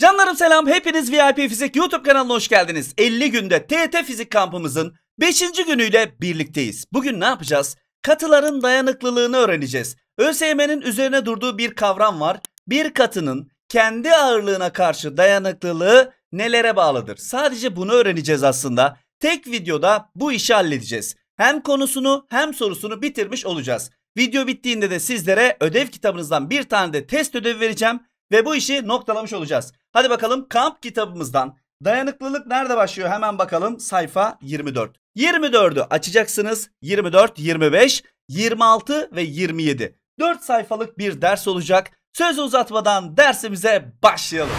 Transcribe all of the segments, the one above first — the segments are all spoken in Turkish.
Canlarım selam hepiniz VIP Fizik YouTube kanalına hoş geldiniz. 50 günde TET Fizik kampımızın 5. günüyle birlikteyiz. Bugün ne yapacağız? Katıların dayanıklılığını öğreneceğiz. ÖSYM'nin üzerine durduğu bir kavram var. Bir katının kendi ağırlığına karşı dayanıklılığı nelere bağlıdır? Sadece bunu öğreneceğiz aslında. Tek videoda bu işi halledeceğiz. Hem konusunu hem sorusunu bitirmiş olacağız. Video bittiğinde de sizlere ödev kitabınızdan bir tane de test ödevi vereceğim. Ve bu işi noktalamış olacağız. Hadi bakalım kamp kitabımızdan dayanıklılık nerede başlıyor hemen bakalım sayfa 24. 24'ü açacaksınız 24, 25, 26 ve 27. 4 sayfalık bir ders olacak. Söz uzatmadan dersimize başlayalım.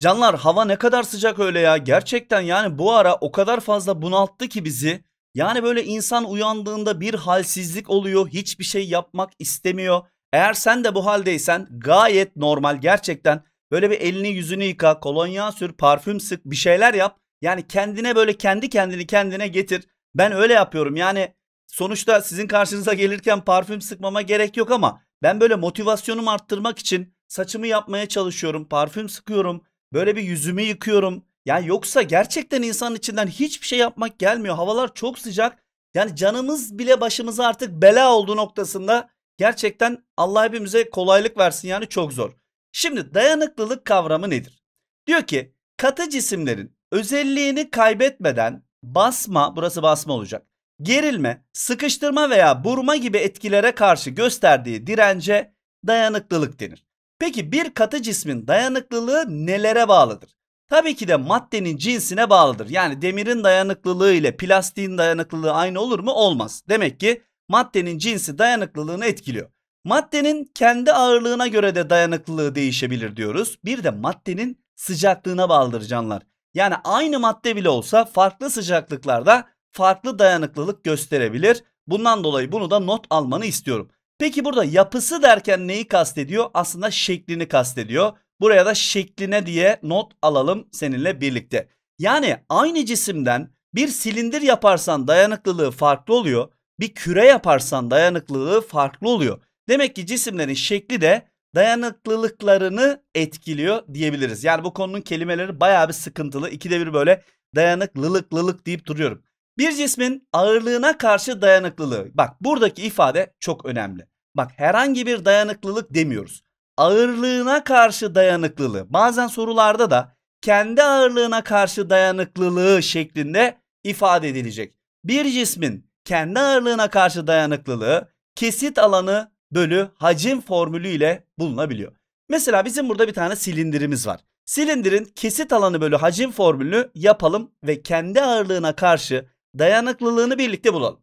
Canlar hava ne kadar sıcak öyle ya. Gerçekten yani bu ara o kadar fazla bunalttı ki bizi. Yani böyle insan uyandığında bir halsizlik oluyor. Hiçbir şey yapmak istemiyor. Eğer sen de bu haldeysen gayet normal gerçekten böyle bir elini yüzünü yıka, kolonya sür, parfüm sık, bir şeyler yap. Yani kendine böyle kendi kendini kendine getir. Ben öyle yapıyorum. Yani sonuçta sizin karşınıza gelirken parfüm sıkmama gerek yok ama ben böyle motivasyonumu arttırmak için saçımı yapmaya çalışıyorum. Parfüm sıkıyorum. Böyle bir yüzümü yıkıyorum. Yani yoksa gerçekten insanın içinden hiçbir şey yapmak gelmiyor. Havalar çok sıcak. Yani canımız bile başımıza artık bela olduğu noktasında Gerçekten Allah hepimize kolaylık versin yani çok zor. Şimdi dayanıklılık kavramı nedir? Diyor ki katı cisimlerin özelliğini kaybetmeden basma, burası basma olacak. Gerilme, sıkıştırma veya burma gibi etkilere karşı gösterdiği dirence dayanıklılık denir. Peki bir katı cismin dayanıklılığı nelere bağlıdır? Tabii ki de maddenin cinsine bağlıdır. Yani demirin dayanıklılığı ile plastiğin dayanıklılığı aynı olur mu? Olmaz. Demek ki maddenin cinsi dayanıklılığını etkiliyor. Maddenin kendi ağırlığına göre de dayanıklılığı değişebilir diyoruz. Bir de maddenin sıcaklığına bağlıdır canlar. Yani aynı madde bile olsa farklı sıcaklıklarda farklı dayanıklılık gösterebilir. Bundan dolayı bunu da not almanı istiyorum. Peki burada yapısı derken neyi kastediyor? Aslında şeklini kastediyor. Buraya da şekline diye not alalım seninle birlikte. Yani aynı cisimden bir silindir yaparsan dayanıklılığı farklı oluyor bir küre yaparsan dayanıklılığı farklı oluyor. Demek ki cisimlerin şekli de dayanıklılıklarını etkiliyor diyebiliriz. Yani bu konunun kelimeleri bayağı bir sıkıntılı. İkide bir böyle dayanıklılık lılık deyip duruyorum. Bir cismin ağırlığına karşı dayanıklılığı. Bak buradaki ifade çok önemli. Bak herhangi bir dayanıklılık demiyoruz. Ağırlığına karşı dayanıklılığı. Bazen sorularda da kendi ağırlığına karşı dayanıklılığı şeklinde ifade edilecek. Bir cismin kendi ağırlığına karşı dayanıklılığı kesit alanı bölü hacim formülü ile bulunabiliyor. Mesela bizim burada bir tane silindirimiz var. Silindirin kesit alanı bölü hacim formülünü yapalım ve kendi ağırlığına karşı dayanıklılığını birlikte bulalım.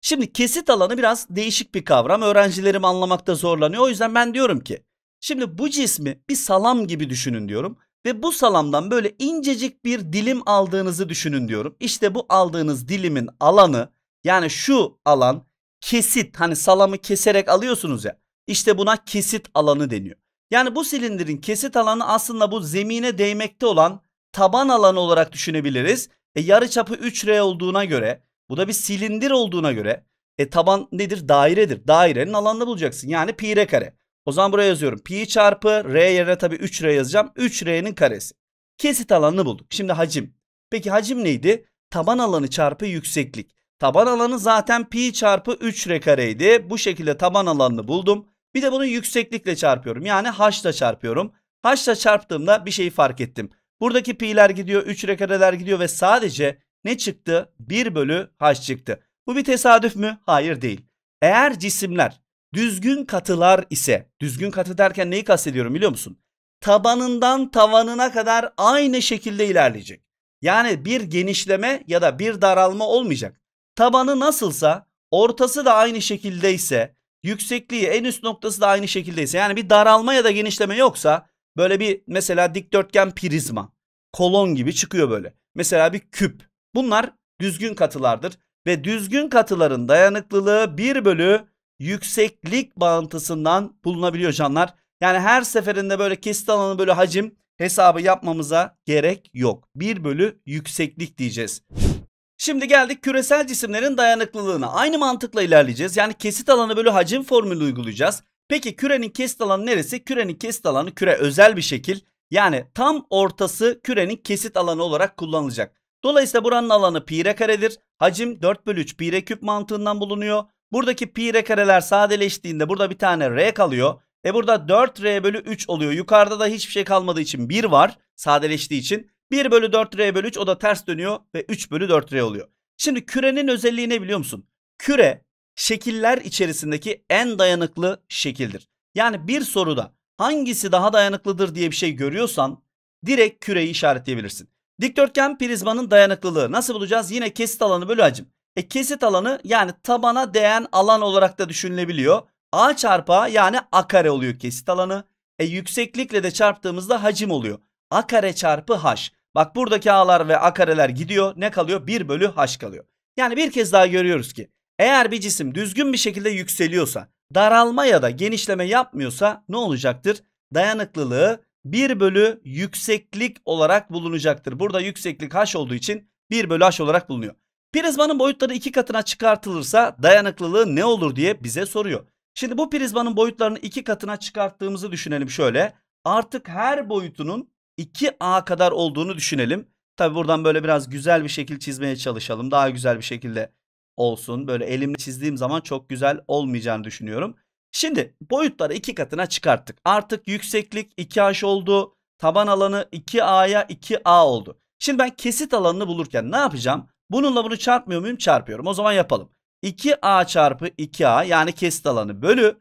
Şimdi kesit alanı biraz değişik bir kavram. Öğrencilerim anlamakta zorlanıyor. O yüzden ben diyorum ki şimdi bu cismi bir salam gibi düşünün diyorum ve bu salamdan böyle incecik bir dilim aldığınızı düşünün diyorum. İşte bu aldığınız dilimin alanı yani şu alan kesit hani salamı keserek alıyorsunuz ya. İşte buna kesit alanı deniyor. Yani bu silindirin kesit alanı aslında bu zemine değmekte olan taban alanı olarak düşünebiliriz. E yarı çapı 3R olduğuna göre bu da bir silindir olduğuna göre e taban nedir? Dairedir. Dairenin alanını bulacaksın. Yani pi r kare. O zaman buraya yazıyorum. Pi çarpı r yerine tabi 3r yazacağım. 3r'nin karesi. Kesit alanını bulduk. Şimdi hacim. Peki hacim neydi? Taban alanı çarpı yükseklik. Taban alanı zaten pi çarpı 3 r kareydi. Bu şekilde taban alanını buldum. Bir de bunu yükseklikle çarpıyorum. Yani haşla çarpıyorum. Haşla çarptığımda bir şeyi fark ettim. Buradaki pi'ler gidiyor, 3 r kareler gidiyor ve sadece ne çıktı? 1 bölü haş çıktı. Bu bir tesadüf mü? Hayır değil. Eğer cisimler düzgün katılar ise, düzgün katı derken neyi kastediyorum biliyor musun? Tabanından tavanına kadar aynı şekilde ilerleyecek. Yani bir genişleme ya da bir daralma olmayacak tabanı nasılsa ortası da aynı şekilde ise yüksekliği en üst noktası da aynı şekilde ise yani bir daralma ya da genişleme yoksa böyle bir mesela dikdörtgen prizma kolon gibi çıkıyor böyle. Mesela bir küp bunlar düzgün katılardır ve düzgün katıların dayanıklılığı 1 bölü yükseklik bağıntısından bulunabiliyor canlar. Yani her seferinde böyle kesit alanı bölü hacim hesabı yapmamıza gerek yok. 1 bölü yükseklik diyeceğiz. Şimdi geldik küresel cisimlerin dayanıklılığına. Aynı mantıkla ilerleyeceğiz. Yani kesit alanı bölü hacim formülü uygulayacağız. Peki kürenin kesit alanı neresi? Kürenin kesit alanı küre özel bir şekil. Yani tam ortası kürenin kesit alanı olarak kullanılacak. Dolayısıyla buranın alanı pi r karedir. Hacim 4 bölü 3 pi r küp mantığından bulunuyor. Buradaki pi r kareler sadeleştiğinde burada bir tane r kalıyor. E burada 4r bölü 3 oluyor. Yukarıda da hiçbir şey kalmadığı için 1 var sadeleştiği için. 1 bölü 4R bölü 3 o da ters dönüyor ve 3 bölü 4R oluyor. Şimdi kürenin özelliği ne biliyor musun? Küre şekiller içerisindeki en dayanıklı şekildir. Yani bir soruda hangisi daha dayanıklıdır diye bir şey görüyorsan direkt küreyi işaretleyebilirsin. Dikdörtgen prizmanın dayanıklılığı nasıl bulacağız? Yine kesit alanı bölü hacim. E kesit alanı yani tabana değen alan olarak da düşünülebiliyor. A çarpı A yani A kare oluyor kesit alanı. E yükseklikle de çarptığımızda hacim oluyor. A kare çarpı H. Bak buradaki a'lar ve a kareler gidiyor. Ne kalıyor? 1 bölü h kalıyor. Yani bir kez daha görüyoruz ki eğer bir cisim düzgün bir şekilde yükseliyorsa daralma ya da genişleme yapmıyorsa ne olacaktır? Dayanıklılığı 1 bölü yükseklik olarak bulunacaktır. Burada yükseklik h olduğu için 1 bölü h olarak bulunuyor. Prizmanın boyutları iki katına çıkartılırsa dayanıklılığı ne olur diye bize soruyor. Şimdi bu prizmanın boyutlarını iki katına çıkarttığımızı düşünelim şöyle. Artık her boyutunun 2A kadar olduğunu düşünelim. Tabi buradan böyle biraz güzel bir şekil çizmeye çalışalım. Daha güzel bir şekilde olsun. Böyle elimle çizdiğim zaman çok güzel olmayacağını düşünüyorum. Şimdi boyutları iki katına çıkarttık. Artık yükseklik 2H oldu. Taban alanı 2A'ya 2A oldu. Şimdi ben kesit alanını bulurken ne yapacağım? Bununla bunu çarpmıyor muyum? Çarpıyorum. O zaman yapalım. 2A çarpı 2A yani kesit alanı bölü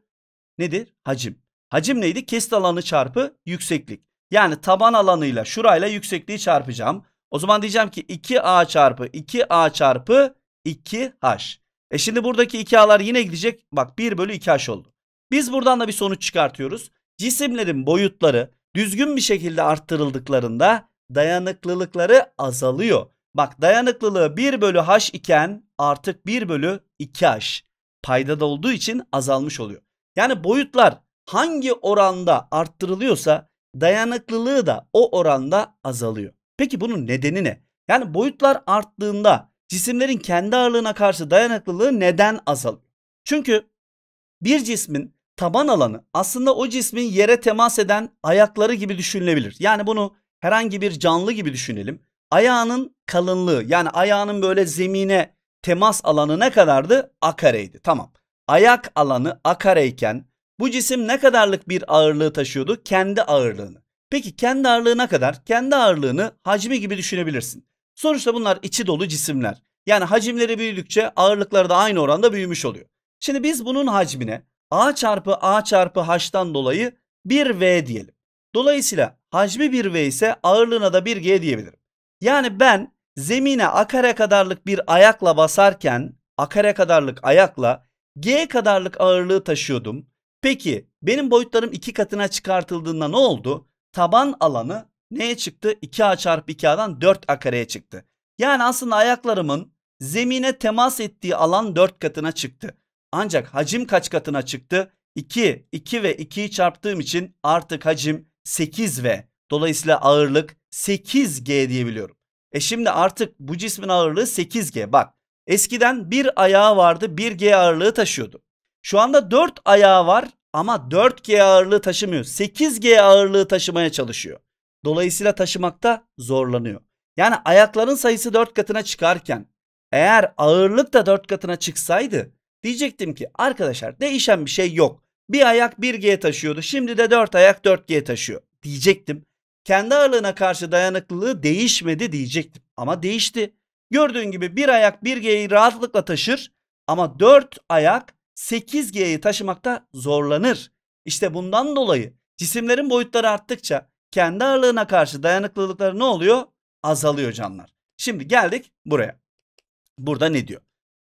nedir? Hacim. Hacim neydi? Kesit alanı çarpı yükseklik. Yani taban alanıyla şurayla yüksekliği çarpacağım. O zaman diyeceğim ki 2A çarpı 2A çarpı 2H. E şimdi buradaki 2A'lar yine gidecek. Bak 1 bölü 2H oldu. Biz buradan da bir sonuç çıkartıyoruz. Cisimlerin boyutları düzgün bir şekilde arttırıldıklarında dayanıklılıkları azalıyor. Bak dayanıklılığı 1 bölü H iken artık 1 bölü 2H paydada olduğu için azalmış oluyor. Yani boyutlar hangi oranda arttırılıyorsa dayanıklılığı da o oranda azalıyor. Peki bunun nedeni ne? Yani boyutlar arttığında cisimlerin kendi ağırlığına karşı dayanıklılığı neden azalıyor? Çünkü bir cismin taban alanı aslında o cismin yere temas eden ayakları gibi düşünülebilir. Yani bunu herhangi bir canlı gibi düşünelim. Ayağının kalınlığı yani ayağının böyle zemine temas alanı ne kadardı? A kareydi. Tamam. Ayak alanı A kareyken bu cisim ne kadarlık bir ağırlığı taşıyordu? Kendi ağırlığını. Peki kendi ağırlığına kadar? Kendi ağırlığını hacmi gibi düşünebilirsin. Sonuçta bunlar içi dolu cisimler. Yani hacimleri büyüdükçe ağırlıkları da aynı oranda büyümüş oluyor. Şimdi biz bunun hacmine A çarpı A çarpı H'tan dolayı 1V diyelim. Dolayısıyla hacmi 1V ise ağırlığına da 1G diyebilirim. Yani ben zemine A kare kadarlık bir ayakla basarken A kare kadarlık ayakla G kadarlık ağırlığı taşıyordum. Peki benim boyutlarım iki katına çıkartıldığında ne oldu? Taban alanı neye çıktı? 2A çarpı 2A'dan 4A kareye çıktı. Yani aslında ayaklarımın zemine temas ettiği alan 4 katına çıktı. Ancak hacim kaç katına çıktı? 2, 2 ve 2'yi çarptığım için artık hacim 8 ve dolayısıyla ağırlık 8G diyebiliyorum. E şimdi artık bu cismin ağırlığı 8G. Bak eskiden bir ayağı vardı 1G ağırlığı taşıyordu. Şu anda 4 ayağı var ama 4G ağırlığı taşımıyor. 8G ağırlığı taşımaya çalışıyor. Dolayısıyla taşımakta zorlanıyor. Yani ayakların sayısı 4 katına çıkarken eğer ağırlık da 4 katına çıksaydı diyecektim ki arkadaşlar değişen bir şey yok. Bir ayak 1G taşıyordu şimdi de 4 ayak 4G taşıyor diyecektim. Kendi ağırlığına karşı dayanıklılığı değişmedi diyecektim ama değişti. Gördüğün gibi bir ayak 1G'yi rahatlıkla taşır ama 4 ayak 8G'yi taşımakta zorlanır. İşte bundan dolayı cisimlerin boyutları arttıkça kendi ağırlığına karşı dayanıklılıkları ne oluyor? Azalıyor canlar. Şimdi geldik buraya. Burada ne diyor?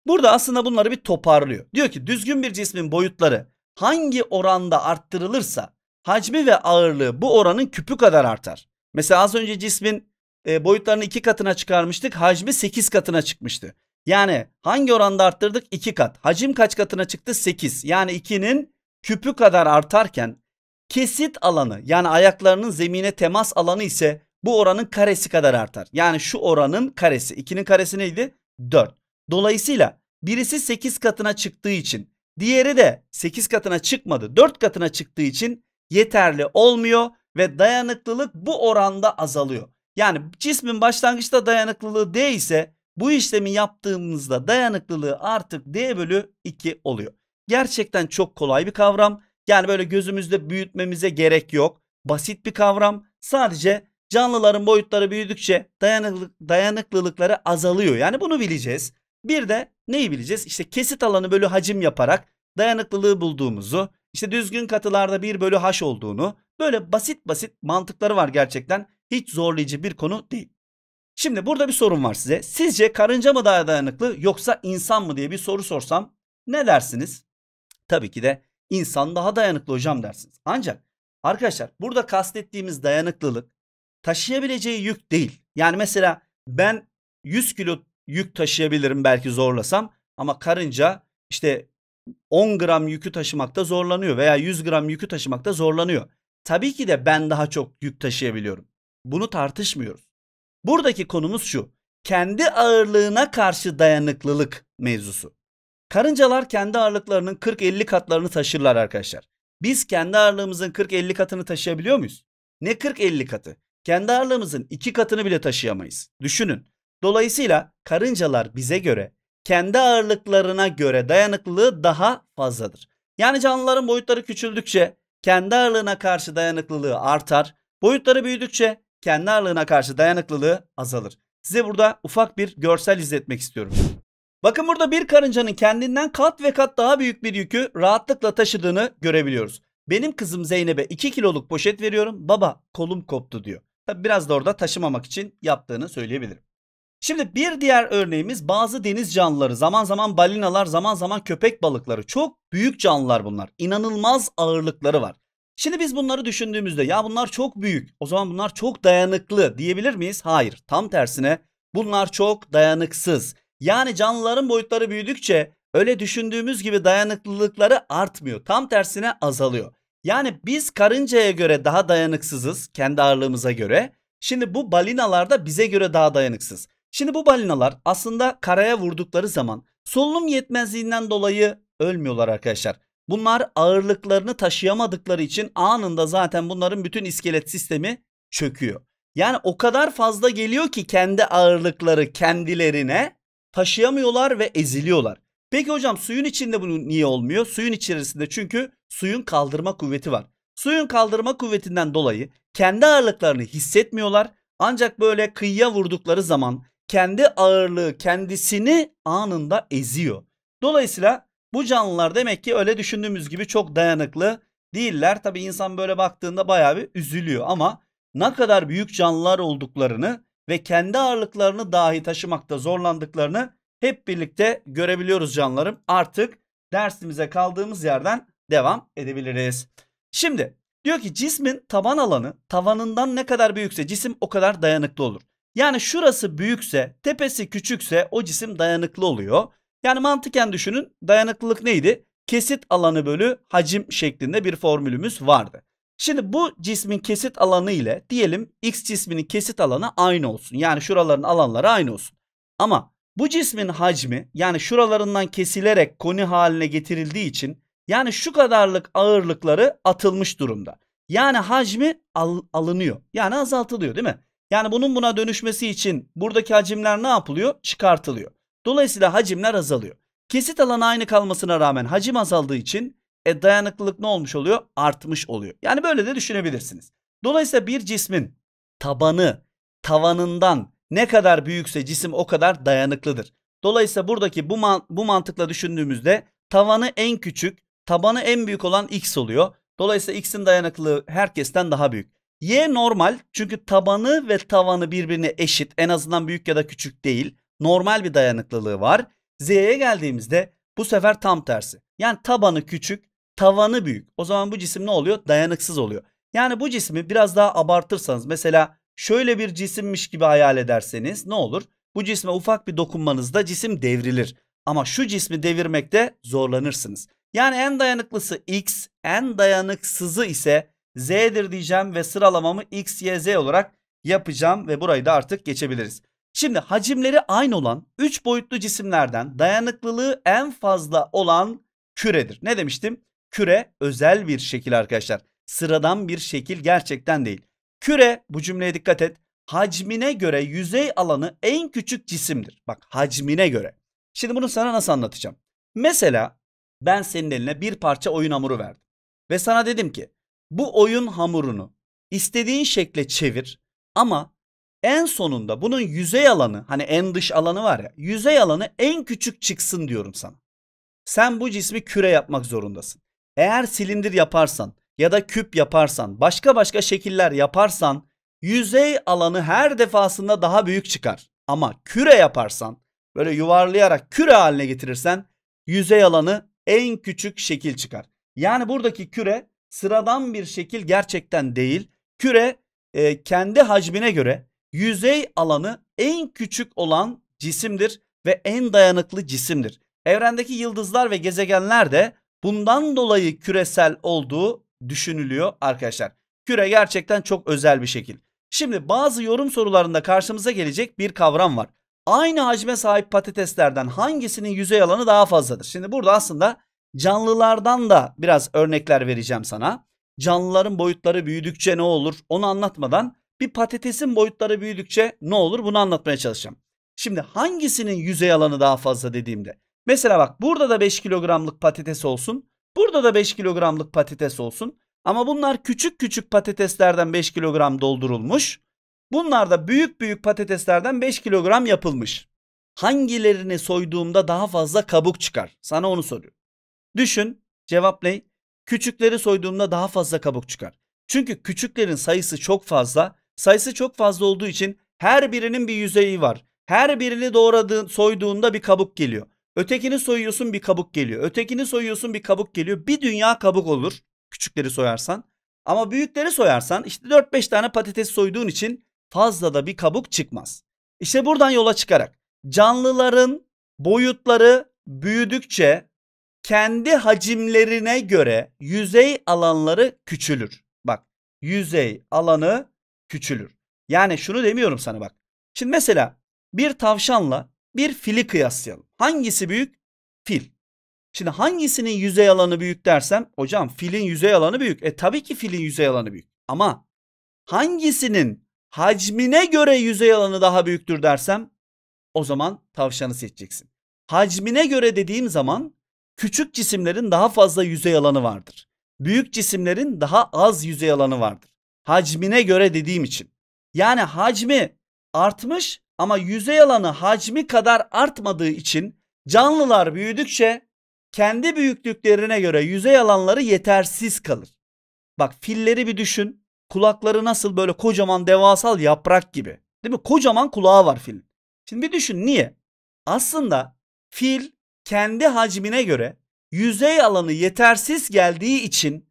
Burada aslında bunları bir toparlıyor. Diyor ki düzgün bir cismin boyutları hangi oranda arttırılırsa hacmi ve ağırlığı bu oranın küpü kadar artar. Mesela az önce cismin e, boyutlarını 2 katına çıkarmıştık. Hacmi 8 katına çıkmıştı. Yani hangi oranda arttırdık? 2 kat. Hacim kaç katına çıktı? 8. Yani 2'nin küpü kadar artarken kesit alanı yani ayaklarının zemine temas alanı ise bu oranın karesi kadar artar. Yani şu oranın karesi. 2'nin karesi neydi? 4. Dolayısıyla birisi 8 katına çıktığı için diğeri de 8 katına çıkmadı 4 katına çıktığı için yeterli olmuyor ve dayanıklılık bu oranda azalıyor. Yani cismin başlangıçta dayanıklılığı D ise bu işlemi yaptığımızda dayanıklılığı artık D bölü 2 oluyor. Gerçekten çok kolay bir kavram. Yani böyle gözümüzde büyütmemize gerek yok. Basit bir kavram. Sadece canlıların boyutları büyüdükçe dayanıklılık, dayanıklılıkları azalıyor. Yani bunu bileceğiz. Bir de neyi bileceğiz? İşte kesit alanı bölü hacim yaparak dayanıklılığı bulduğumuzu, işte düzgün katılarda 1 bölü haş olduğunu, böyle basit basit mantıkları var gerçekten. Hiç zorlayıcı bir konu değil. Şimdi burada bir sorun var size. Sizce karınca mı daha dayanıklı yoksa insan mı diye bir soru sorsam ne dersiniz? Tabii ki de insan daha dayanıklı hocam dersiniz. Ancak arkadaşlar burada kastettiğimiz dayanıklılık taşıyabileceği yük değil. Yani mesela ben 100 kilo yük taşıyabilirim belki zorlasam ama karınca işte 10 gram yükü taşımakta zorlanıyor veya 100 gram yükü taşımakta zorlanıyor. Tabii ki de ben daha çok yük taşıyabiliyorum. Bunu tartışmıyoruz. Buradaki konumuz şu. Kendi ağırlığına karşı dayanıklılık mevzusu. Karıncalar kendi ağırlıklarının 40-50 katlarını taşırlar arkadaşlar. Biz kendi ağırlığımızın 40-50 katını taşıyabiliyor muyuz? Ne 40-50 katı? Kendi ağırlığımızın 2 katını bile taşıyamayız. Düşünün. Dolayısıyla karıncalar bize göre kendi ağırlıklarına göre dayanıklılığı daha fazladır. Yani canlıların boyutları küçüldükçe kendi ağırlığına karşı dayanıklılığı artar. Boyutları büyüdükçe kendi ağırlığına karşı dayanıklılığı azalır. Size burada ufak bir görsel izletmek istiyorum. Bakın burada bir karıncanın kendinden kat ve kat daha büyük bir yükü rahatlıkla taşıdığını görebiliyoruz. Benim kızım Zeynep'e 2 kiloluk poşet veriyorum. Baba kolum koptu diyor. Tabi biraz da orada taşımamak için yaptığını söyleyebilirim. Şimdi bir diğer örneğimiz bazı deniz canlıları zaman zaman balinalar zaman zaman köpek balıkları çok büyük canlılar bunlar. İnanılmaz ağırlıkları var. Şimdi biz bunları düşündüğümüzde ya bunlar çok büyük. O zaman bunlar çok dayanıklı diyebilir miyiz? Hayır. Tam tersine bunlar çok dayanıksız. Yani canlıların boyutları büyüdükçe öyle düşündüğümüz gibi dayanıklılıkları artmıyor. Tam tersine azalıyor. Yani biz karıncaya göre daha dayanıksızız kendi ağırlığımıza göre. Şimdi bu balinalar da bize göre daha dayanıksız. Şimdi bu balinalar aslında karaya vurdukları zaman solunum yetmezliğinden dolayı ölmüyorlar arkadaşlar. Bunlar ağırlıklarını taşıyamadıkları için anında zaten bunların bütün iskelet sistemi çöküyor. Yani o kadar fazla geliyor ki kendi ağırlıkları kendilerine taşıyamıyorlar ve eziliyorlar. Peki hocam suyun içinde bunu niye olmuyor? Suyun içerisinde çünkü suyun kaldırma kuvveti var. Suyun kaldırma kuvvetinden dolayı kendi ağırlıklarını hissetmiyorlar. Ancak böyle kıyıya vurdukları zaman kendi ağırlığı kendisini anında eziyor. Dolayısıyla bu canlılar demek ki öyle düşündüğümüz gibi çok dayanıklı değiller. Tabi insan böyle baktığında bayağı bir üzülüyor ama ne kadar büyük canlılar olduklarını ve kendi ağırlıklarını dahi taşımakta zorlandıklarını hep birlikte görebiliyoruz canlarım. Artık dersimize kaldığımız yerden devam edebiliriz. Şimdi diyor ki cismin taban alanı tavanından ne kadar büyükse cisim o kadar dayanıklı olur. Yani şurası büyükse, tepesi küçükse o cisim dayanıklı oluyor. Yani mantıken düşünün dayanıklılık neydi? Kesit alanı bölü hacim şeklinde bir formülümüz vardı. Şimdi bu cismin kesit alanı ile diyelim X cisminin kesit alanı aynı olsun. Yani şuraların alanları aynı olsun. Ama bu cismin hacmi yani şuralarından kesilerek koni haline getirildiği için yani şu kadarlık ağırlıkları atılmış durumda. Yani hacmi al alınıyor. Yani azaltılıyor değil mi? Yani bunun buna dönüşmesi için buradaki hacimler ne yapılıyor? Çıkartılıyor. Dolayısıyla hacimler azalıyor. Kesit alanı aynı kalmasına rağmen hacim azaldığı için e, dayanıklılık ne olmuş oluyor? Artmış oluyor. Yani böyle de düşünebilirsiniz. Dolayısıyla bir cismin tabanı tavanından ne kadar büyükse cisim o kadar dayanıklıdır. Dolayısıyla buradaki bu, man bu mantıkla düşündüğümüzde tavanı en küçük, tabanı en büyük olan x oluyor. Dolayısıyla x'in dayanıklılığı herkesten daha büyük. Y normal çünkü tabanı ve tavanı birbirine eşit. En azından büyük ya da küçük değil normal bir dayanıklılığı var. Z'ye geldiğimizde bu sefer tam tersi. Yani tabanı küçük, tavanı büyük. O zaman bu cisim ne oluyor? Dayanıksız oluyor. Yani bu cismi biraz daha abartırsanız mesela şöyle bir cisimmiş gibi hayal ederseniz ne olur? Bu cisme ufak bir dokunmanızda cisim devrilir. Ama şu cismi devirmekte zorlanırsınız. Yani en dayanıklısı X, en dayanıksızı ise Z'dir diyeceğim ve sıralamamı X, Y, Z olarak yapacağım ve burayı da artık geçebiliriz. Şimdi hacimleri aynı olan 3 boyutlu cisimlerden dayanıklılığı en fazla olan küredir. Ne demiştim? Küre özel bir şekil arkadaşlar. Sıradan bir şekil gerçekten değil. Küre bu cümleye dikkat et. Hacmine göre yüzey alanı en küçük cisimdir. Bak hacmine göre. Şimdi bunu sana nasıl anlatacağım? Mesela ben senin eline bir parça oyun hamuru verdim. Ve sana dedim ki bu oyun hamurunu istediğin şekle çevir ama en sonunda bunun yüzey alanı hani en dış alanı var ya yüzey alanı en küçük çıksın diyorum sana. Sen bu cismi küre yapmak zorundasın. Eğer silindir yaparsan ya da küp yaparsan başka başka şekiller yaparsan yüzey alanı her defasında daha büyük çıkar. Ama küre yaparsan böyle yuvarlayarak küre haline getirirsen yüzey alanı en küçük şekil çıkar. Yani buradaki küre sıradan bir şekil gerçekten değil. Küre e, kendi hacmine göre Yüzey alanı en küçük olan cisimdir ve en dayanıklı cisimdir. Evrendeki yıldızlar ve gezegenler de bundan dolayı küresel olduğu düşünülüyor arkadaşlar. Küre gerçekten çok özel bir şekil. Şimdi bazı yorum sorularında karşımıza gelecek bir kavram var. Aynı hacme sahip patateslerden hangisinin yüzey alanı daha fazladır? Şimdi burada aslında canlılardan da biraz örnekler vereceğim sana. Canlıların boyutları büyüdükçe ne olur onu anlatmadan bir patatesin boyutları büyüdükçe ne olur bunu anlatmaya çalışacağım. Şimdi hangisinin yüzey alanı daha fazla dediğimde. Mesela bak burada da 5 kilogramlık patates olsun. Burada da 5 kilogramlık patates olsun. Ama bunlar küçük küçük patateslerden 5 kilogram doldurulmuş. Bunlar da büyük büyük patateslerden 5 kilogram yapılmış. Hangilerini soyduğumda daha fazla kabuk çıkar? Sana onu soruyorum. Düşün. Cevap ne? Küçükleri soyduğumda daha fazla kabuk çıkar. Çünkü küçüklerin sayısı çok fazla. Sayısı çok fazla olduğu için her birinin bir yüzeyi var. Her birini doğradığın, soyduğunda bir kabuk geliyor. Ötekini soyuyorsun bir kabuk geliyor. Ötekini soyuyorsun bir kabuk geliyor. Bir dünya kabuk olur küçükleri soyarsan. Ama büyükleri soyarsan işte 4-5 tane patates soyduğun için fazla da bir kabuk çıkmaz. İşte buradan yola çıkarak canlıların boyutları büyüdükçe kendi hacimlerine göre yüzey alanları küçülür. Bak yüzey alanı küçülür. Yani şunu demiyorum sana bak. Şimdi mesela bir tavşanla bir fili kıyaslayalım. Hangisi büyük? Fil. Şimdi hangisinin yüzey alanı büyük dersem hocam filin yüzey alanı büyük. E tabii ki filin yüzey alanı büyük. Ama hangisinin hacmine göre yüzey alanı daha büyüktür dersem o zaman tavşanı seçeceksin. Hacmine göre dediğim zaman küçük cisimlerin daha fazla yüzey alanı vardır. Büyük cisimlerin daha az yüzey alanı vardır. Hacmine göre dediğim için. Yani hacmi artmış ama yüzey alanı hacmi kadar artmadığı için canlılar büyüdükçe kendi büyüklüklerine göre yüzey alanları yetersiz kalır. Bak filleri bir düşün. Kulakları nasıl böyle kocaman devasal yaprak gibi. Değil mi? Kocaman kulağı var fil. Şimdi bir düşün niye? Aslında fil kendi hacmine göre yüzey alanı yetersiz geldiği için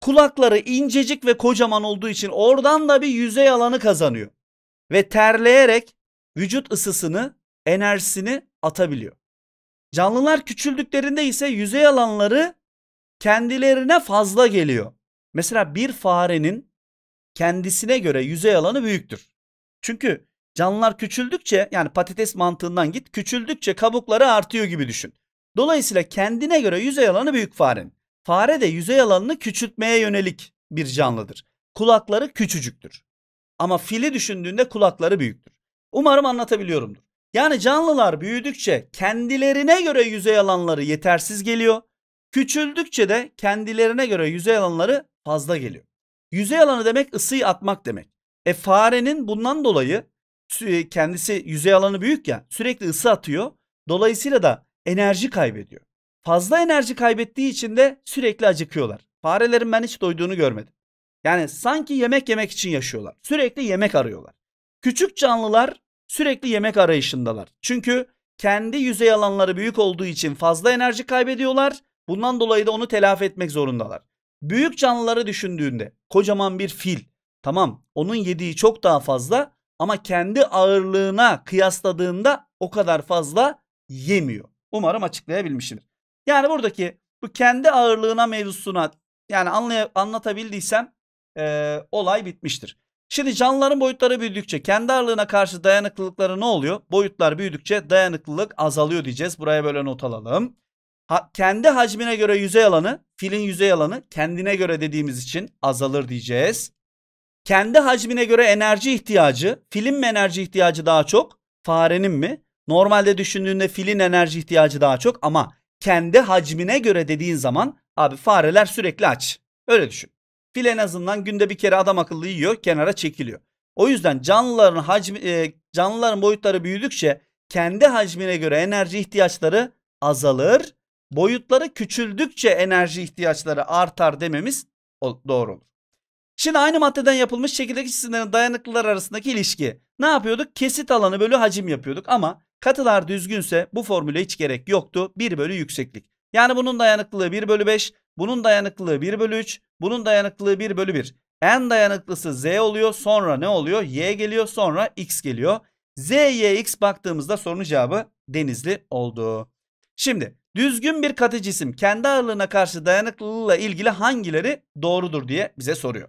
Kulakları incecik ve kocaman olduğu için oradan da bir yüzey alanı kazanıyor. Ve terleyerek vücut ısısını, enerjisini atabiliyor. Canlılar küçüldüklerinde ise yüzey alanları kendilerine fazla geliyor. Mesela bir farenin kendisine göre yüzey alanı büyüktür. Çünkü canlılar küçüldükçe yani patates mantığından git küçüldükçe kabukları artıyor gibi düşün. Dolayısıyla kendine göre yüzey alanı büyük farenin. Fare de yüzey alanını küçültmeye yönelik bir canlıdır. Kulakları küçücüktür. Ama fili düşündüğünde kulakları büyüktür. Umarım anlatabiliyorumdur. Yani canlılar büyüdükçe kendilerine göre yüzey alanları yetersiz geliyor. Küçüldükçe de kendilerine göre yüzey alanları fazla geliyor. Yüzey alanı demek ısıyı atmak demek. E farenin bundan dolayı kendisi yüzey alanı büyük ya sürekli ısı atıyor. Dolayısıyla da enerji kaybediyor. Fazla enerji kaybettiği için de sürekli acıkıyorlar. Farelerin ben hiç doyduğunu görmedim. Yani sanki yemek yemek için yaşıyorlar. Sürekli yemek arıyorlar. Küçük canlılar sürekli yemek arayışındalar. Çünkü kendi yüzey alanları büyük olduğu için fazla enerji kaybediyorlar. Bundan dolayı da onu telafi etmek zorundalar. Büyük canlıları düşündüğünde kocaman bir fil tamam onun yediği çok daha fazla ama kendi ağırlığına kıyasladığında o kadar fazla yemiyor. Umarım açıklayabilmişimdir. Yani buradaki bu kendi ağırlığına mevzusuna yani anlay- anlatabildiysem e, olay bitmiştir. Şimdi canlıların boyutları büyüdükçe kendi ağırlığına karşı dayanıklılıkları ne oluyor? Boyutlar büyüdükçe dayanıklılık azalıyor diyeceğiz. Buraya böyle not alalım. Ha, kendi hacmine göre yüzey alanı, filin yüzey alanı kendine göre dediğimiz için azalır diyeceğiz. Kendi hacmine göre enerji ihtiyacı, filin mi enerji ihtiyacı daha çok, farenin mi? Normalde düşündüğünde filin enerji ihtiyacı daha çok ama kendi hacmine göre dediğin zaman abi fareler sürekli aç. Öyle düşün. Fil en azından günde bir kere adam akıllı yiyor, kenara çekiliyor. O yüzden canlıların hacmi e, canlıların boyutları büyüdükçe kendi hacmine göre enerji ihtiyaçları azalır. Boyutları küçüldükçe enerji ihtiyaçları artar dememiz doğru olur. Şimdi aynı maddeden yapılmış çekirdek cisimlerin dayanıklılar arasındaki ilişki. Ne yapıyorduk? Kesit alanı bölü hacim yapıyorduk ama Katılar düzgünse bu formüle hiç gerek yoktu. 1 bölü yükseklik. Yani bunun dayanıklılığı 1 bölü 5, bunun dayanıklılığı 1 bölü 3, bunun dayanıklılığı 1 bölü 1. En dayanıklısı Z oluyor sonra ne oluyor? Y geliyor sonra X geliyor. Z, Y, X baktığımızda sorunun cevabı denizli oldu. Şimdi düzgün bir katı cisim kendi ağırlığına karşı dayanıklılığıyla ilgili hangileri doğrudur diye bize soruyor.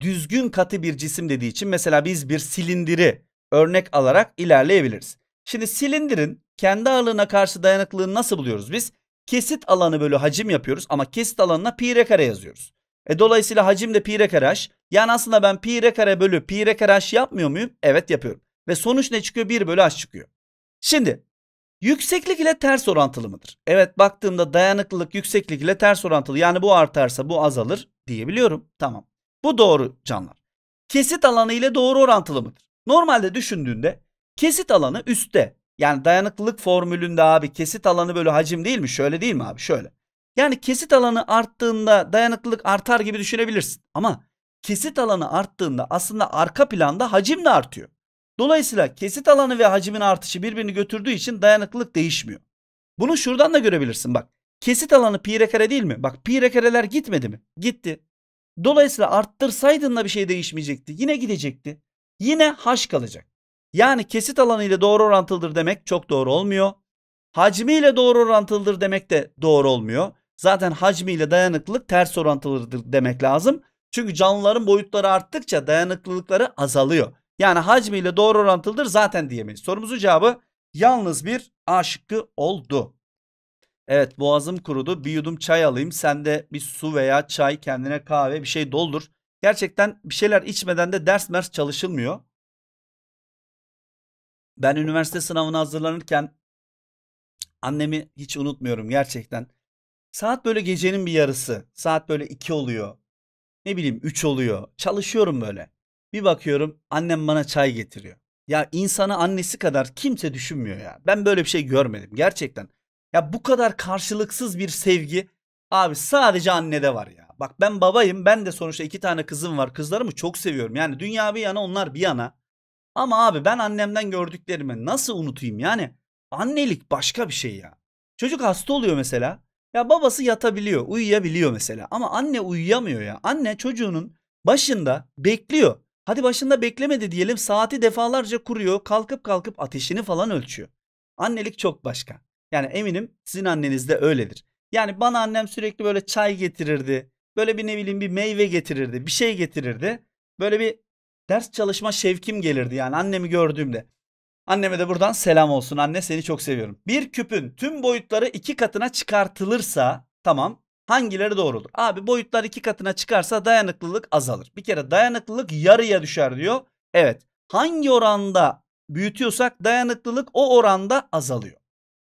Düzgün katı bir cisim dediği için mesela biz bir silindiri örnek alarak ilerleyebiliriz. Şimdi silindirin kendi ağırlığına karşı dayanıklılığını nasıl buluyoruz biz? Kesit alanı bölü hacim yapıyoruz ama kesit alanına pi r kare yazıyoruz. E dolayısıyla hacim de pi r kare h. Yani aslında ben pi r kare bölü pi r kare h yapmıyor muyum? Evet yapıyorum. Ve sonuç ne çıkıyor? 1 bölü h çıkıyor. Şimdi yükseklik ile ters orantılı mıdır? Evet baktığımda dayanıklılık yükseklik ile ters orantılı. Yani bu artarsa bu azalır diyebiliyorum. Tamam. Bu doğru canlar. Kesit alanı ile doğru orantılı mıdır? Normalde düşündüğünde Kesit alanı üstte. Yani dayanıklılık formülünde abi kesit alanı böyle hacim değil mi? Şöyle değil mi abi? Şöyle. Yani kesit alanı arttığında dayanıklılık artar gibi düşünebilirsin. Ama kesit alanı arttığında aslında arka planda hacim de artıyor. Dolayısıyla kesit alanı ve hacimin artışı birbirini götürdüğü için dayanıklılık değişmiyor. Bunu şuradan da görebilirsin bak. Kesit alanı pi re kare değil mi? Bak pi re kareler gitmedi mi? Gitti. Dolayısıyla arttırsaydın da bir şey değişmeyecekti. Yine gidecekti. Yine haş kalacak. Yani kesit alanı ile doğru orantılıdır demek çok doğru olmuyor. Hacmi ile doğru orantılıdır demek de doğru olmuyor. Zaten hacmi ile dayanıklılık ters orantılıdır demek lazım. Çünkü canlıların boyutları arttıkça dayanıklılıkları azalıyor. Yani hacmi ile doğru orantılıdır zaten diyemeyiz. Sorumuzun cevabı yalnız bir A şıkkı oldu. Evet boğazım kurudu. Bir yudum çay alayım. Sen de bir su veya çay kendine kahve bir şey doldur. Gerçekten bir şeyler içmeden de ders mers çalışılmıyor. Ben üniversite sınavına hazırlanırken annemi hiç unutmuyorum gerçekten. Saat böyle gecenin bir yarısı. Saat böyle iki oluyor. Ne bileyim üç oluyor. Çalışıyorum böyle. Bir bakıyorum annem bana çay getiriyor. Ya insanı annesi kadar kimse düşünmüyor ya. Ben böyle bir şey görmedim gerçekten. Ya bu kadar karşılıksız bir sevgi abi sadece annede var ya. Bak ben babayım ben de sonuçta iki tane kızım var. Kızlarımı çok seviyorum. Yani dünya bir yana onlar bir yana. Ama abi ben annemden gördüklerimi nasıl unutayım yani? Annelik başka bir şey ya. Çocuk hasta oluyor mesela. Ya babası yatabiliyor, uyuyabiliyor mesela. Ama anne uyuyamıyor ya. Anne çocuğunun başında bekliyor. Hadi başında beklemedi diyelim saati defalarca kuruyor. Kalkıp kalkıp ateşini falan ölçüyor. Annelik çok başka. Yani eminim sizin anneniz de öyledir. Yani bana annem sürekli böyle çay getirirdi. Böyle bir ne bileyim bir meyve getirirdi. Bir şey getirirdi. Böyle bir ders çalışma şevkim gelirdi yani annemi gördüğümde. Anneme de buradan selam olsun. Anne seni çok seviyorum. Bir küpün tüm boyutları iki katına çıkartılırsa tamam hangileri doğrudur? Abi boyutlar iki katına çıkarsa dayanıklılık azalır. Bir kere dayanıklılık yarıya düşer diyor. Evet hangi oranda büyütüyorsak dayanıklılık o oranda azalıyor.